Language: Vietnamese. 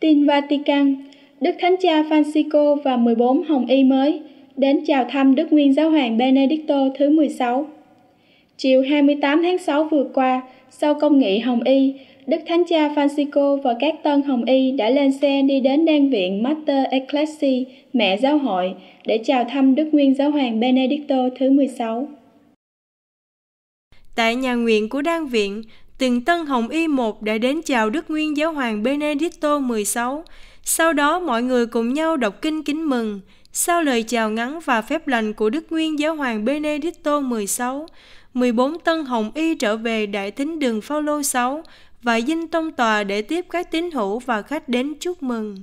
Tin Vatican, Đức Thánh Cha Francisco và 14 Hồng Y mới đến chào thăm Đức Nguyên Giáo hoàng Benedicto thứ 16. Chiều 28 tháng 6 vừa qua, sau công nghị Hồng Y, Đức Thánh Cha Francisco và các tân Hồng Y đã lên xe đi đến đan viện Mater Ecclesi, mẹ giáo hội, để chào thăm Đức Nguyên Giáo hoàng Benedicto thứ 16. Tại nhà nguyện của đan viện, tiền tân Hồng Y một đã đến chào Đức Nguyên Giáo Hoàng Benedicto XVI. Sau đó mọi người cùng nhau đọc kinh kính mừng. Sau lời chào ngắn và phép lành của Đức Nguyên Giáo Hoàng Benedicto XVI, 14 tân Hồng Y trở về Đại Thính Đường phao lô 6 và dinh tông tòa để tiếp các tín hữu và khách đến chúc mừng.